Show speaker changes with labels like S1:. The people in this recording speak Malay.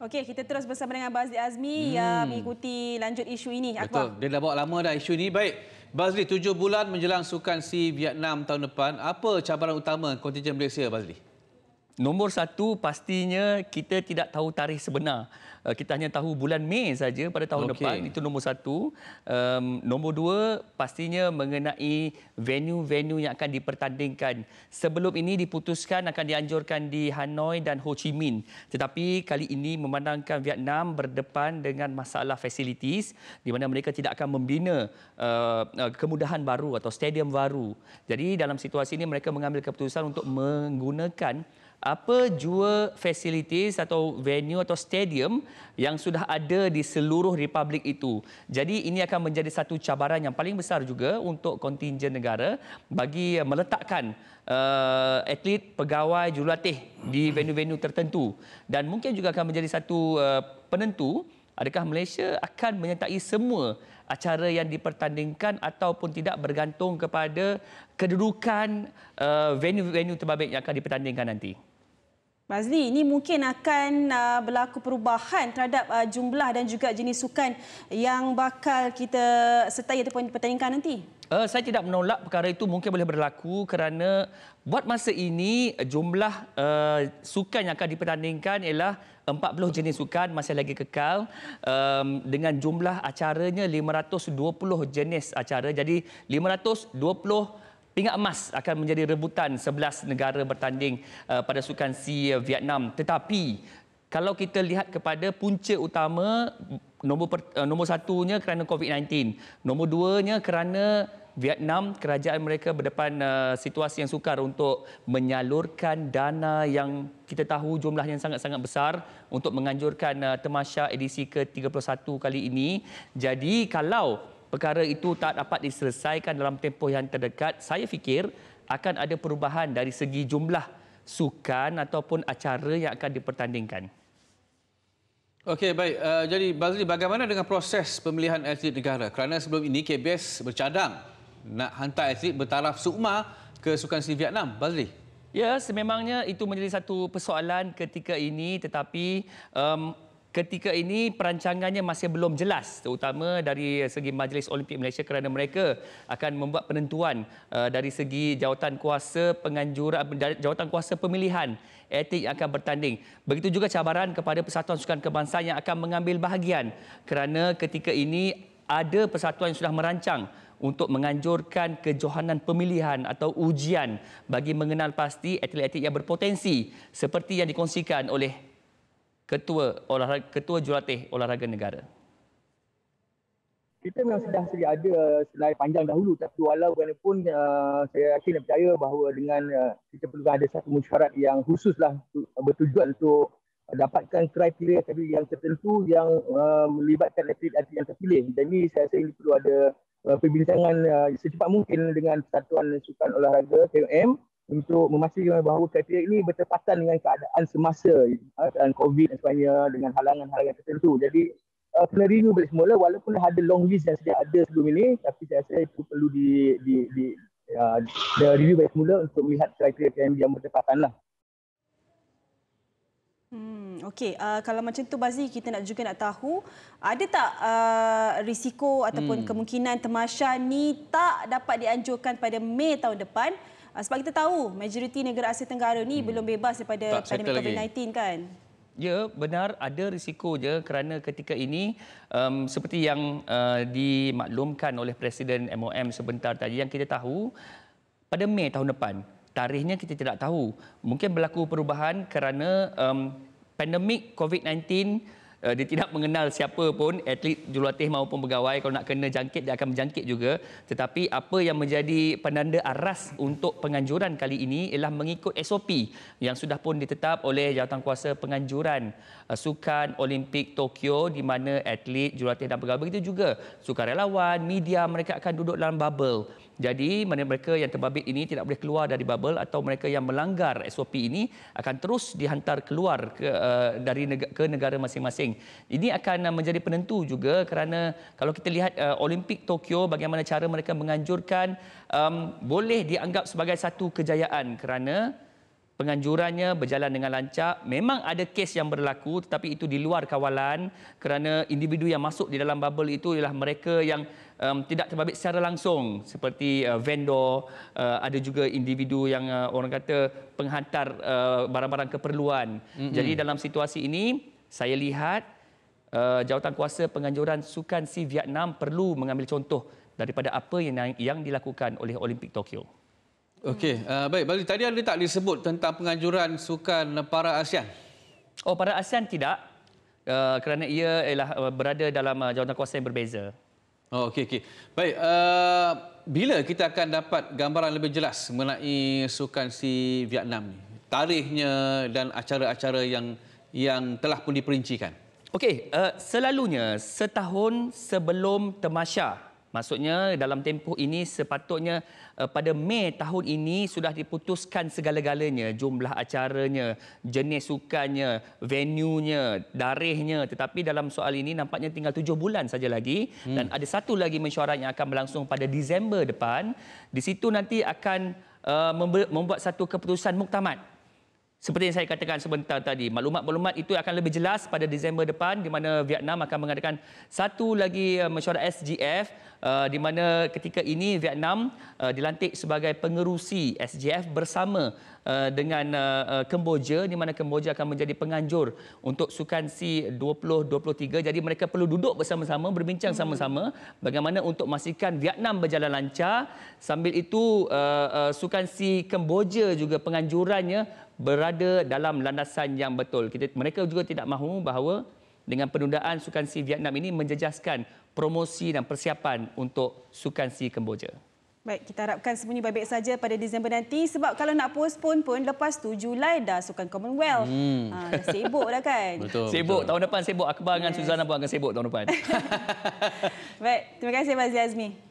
S1: Okey, kita terus bersama dengan Bazli Azmi hmm. yang mengikuti lanjut isu ini. Akbar. Betul,
S2: dia dah bawa lama dah isu ini. Baik, Bazli, tujuh bulan menjelang sukan si Vietnam tahun depan. Apa cabaran utama kontingen Malaysia, Bazli? Bazli? Nombor satu pastinya kita tidak tahu tarikh sebenar. Eh, kita hanya tahu bulan Mei saja pada tahun okay. depan itu nombor satu. Um, nombor dua pastinya mengenai venue-venue yang akan dipertandingkan. Sebelum ini diputuskan akan dianjurkan di Hanoi dan Ho Chi Minh. Tetapi kali ini memandangkan Vietnam berdepan dengan masalah facilities di mana mereka tidak akan membina uh, kemudahan baru atau stadium baru. Jadi dalam situasi ini mereka mengambil keputusan untuk menggunakan apa jua facilities atau venue atau stadium yang sudah ada di seluruh republik itu. Jadi ini akan menjadi satu cabaran yang paling besar juga untuk kontingen negara bagi meletakkan uh, atlet, pegawai, jurulatih di venue-venue tertentu dan mungkin juga akan menjadi satu uh, penentu adakah Malaysia akan menyertai semua acara yang dipertandingkan ataupun tidak bergantung kepada kedudukan uh, venue-venue terbaik yang akan dipertandingkan nanti.
S1: Bazli, ini mungkin akan uh, berlaku perubahan terhadap uh, jumlah dan juga jenis sukan yang bakal kita sertai ataupun pertandingkan nanti.
S2: Uh, saya tidak menolak perkara itu mungkin boleh berlaku kerana buat masa ini uh, jumlah uh, sukan yang akan dipertandingkan ialah 40 jenis sukan masih lagi kekal um, dengan jumlah acaranya 520 jenis acara. Jadi 520 Pingat emas akan menjadi rebutan 11 negara bertanding uh, pada sukan si Vietnam. Tetapi kalau kita lihat kepada punca utama nombor per, uh, nombor satunya kerana COVID-19. Nombor duanya kerana Vietnam kerajaan mereka berdepan uh, situasi yang sukar untuk menyalurkan dana yang kita tahu jumlah yang sangat-sangat besar untuk menganjurkan uh, temasya edisi ke-31 kali ini. Jadi kalau perkara itu tak dapat diselesaikan dalam tempoh yang terdekat, saya fikir akan ada perubahan dari segi jumlah sukan ataupun acara yang akan dipertandingkan. Okey, baik. Uh, jadi, Bazli, bagaimana dengan proses pemilihan atlet negara? Kerana sebelum ini, KBS bercadang nak hantar atlet bertaraf sukma ke Sukan Sri Vietnam. Bazli. Ya, sememangnya itu menjadi satu persoalan ketika ini. Tetapi... Um, ketika ini perancangannya masih belum jelas terutama dari segi Majlis Olimpik Malaysia kerana mereka akan membuat penentuan eh, dari segi jawatan kuasa penganjuran jawatan kuasa pemilihan etik yang akan bertanding begitu juga cabaran kepada Persatuan Sukan Kebangsaan yang akan mengambil bahagian kerana ketika ini ada persatuan yang sudah merancang untuk menganjurkan kejohanan pemilihan atau ujian bagi mengenal pasti atlet-atlet yang berpotensi seperti yang dikongsikan oleh ketua olahraga ketua jurulatih olahraga negara kita memang sudah sedia ada selai panjang dahulu tapi walau bagaimanapun uh, saya yakin dan percaya bahawa dengan uh, kita perlu ada satu mesyuarat yang khususlah uh, bertujuan untuk dapatkan kriteria tadi yang tertentu yang uh, melibatkan atlet-atlet yang terpilih. Dan ini saya rasa ini perlu ada uh, perbincangan uh, secepat mungkin dengan Persatuan Sukan Olahraga KUM untuk memastikan bahawa kriteria ini bertepatan dengan keadaan semasa eh, keadaan COVID dan sebagainya dengan halangan-halangan tertentu. Jadi uh, kena review balik semula walaupun ada long list yang sedia ada sebelum ini tapi saya rasa itu perlu di di di uh, ya, review balik semula untuk melihat kriteria yang bertepatan lah. Hmm, okay,
S1: uh, eh, kalau macam tu Bazi kita nak juga nak tahu ada tak uh, risiko ataupun hmm. kemungkinan temasha ni tak dapat dianjurkan pada Mei tahun depan Ah, sebab kita tahu majoriti negara Asia Tenggara ni hmm. belum bebas daripada pandemik COVID-19 kan?
S2: Ya, benar ada risiko je kerana ketika ini um, seperti yang uh, dimaklumkan oleh Presiden MOM sebentar tadi yang kita tahu pada Mei tahun depan tarikhnya kita tidak tahu. Mungkin berlaku perubahan kerana um, pandemik COVID-19 uh, dia tidak mengenal siapa pun atlet jurulatih maupun pegawai kalau nak kena jangkit dia akan menjangkit juga tetapi apa yang menjadi penanda aras untuk penganjuran kali ini ialah mengikut SOP yang sudah pun ditetap oleh jawatankuasa penganjuran uh, sukan Olimpik Tokyo di mana atlet jurulatih dan pegawai itu juga sukarelawan media mereka akan duduk dalam bubble jadi mereka yang terbabit ini tidak boleh keluar dari bubble atau mereka yang melanggar SOP ini akan terus dihantar keluar ke uh, dari neg- ke negara masing-masing. Ini akan menjadi penentu juga kerana kalau kita lihat uh, Olimpik Tokyo bagaimana cara mereka menganjurkan um, boleh dianggap sebagai satu kejayaan kerana penganjurannya berjalan dengan lancar. Memang ada kes yang berlaku tetapi itu di luar kawalan kerana individu yang masuk di dalam bubble itu ialah mereka yang um, tidak terbabit secara langsung seperti uh, vendor, uh, ada juga individu yang uh, orang kata penghantar uh, barang-barang keperluan. Mm-hmm. Jadi dalam situasi ini saya lihat uh, jawatankuasa penganjuran sukan si Vietnam perlu mengambil contoh daripada apa yang yang dilakukan oleh Olimpik Tokyo. Okey, hmm. uh, baik. Bali tadi ada tak disebut tentang penganjuran sukan para ASEAN? Oh, para ASEAN tidak. Uh, kerana ia ialah uh, berada dalam uh, jawatan kuasa yang berbeza. Oh, okey okey. Baik, uh, bila kita akan dapat gambaran lebih jelas mengenai sukan si Vietnam ni? Tarikhnya dan acara-acara yang yang telah pun diperincikan. Okey, uh, selalunya setahun sebelum temasya Maksudnya dalam tempoh ini sepatutnya uh, pada Mei tahun ini sudah diputuskan segala-galanya jumlah acaranya, jenis sukannya, venue-nya, darahnya tetapi dalam soal ini nampaknya tinggal tujuh bulan saja lagi hmm. dan ada satu lagi mesyuarat yang akan berlangsung pada Disember depan. Di situ nanti akan uh, membuat satu keputusan muktamad seperti yang saya katakan sebentar tadi, maklumat-maklumat itu akan lebih jelas pada Disember depan di mana Vietnam akan mengadakan satu lagi eh, mesyuarat SGF eh, di mana ketika ini Vietnam eh, dilantik sebagai pengerusi SGF bersama Uh, dengan uh, uh, Kemboja di mana Kemboja akan menjadi penganjur untuk Sukan C 2023 jadi mereka perlu duduk bersama-sama berbincang hmm. sama-sama bagaimana untuk memastikan Vietnam berjalan lancar sambil itu uh, uh, Sukan C Kemboja juga penganjurannya berada dalam landasan yang betul kita mereka juga tidak mahu bahawa dengan penundaan Sukan C Vietnam ini menjejaskan promosi dan persiapan untuk Sukan C Kemboja
S1: Baik, kita harapkan semuanya baik-baik saja pada Disember nanti sebab kalau nak postpone pun lepas tu Julai dah Sukan Commonwealth. Hmm. Ha, dah sibuk dah kan? Betul, sibuk,
S2: betul. tahun depan sibuk. Akbar yes. Suzana pun akan sibuk tahun depan.
S1: baik, terima kasih Mazli Azmi.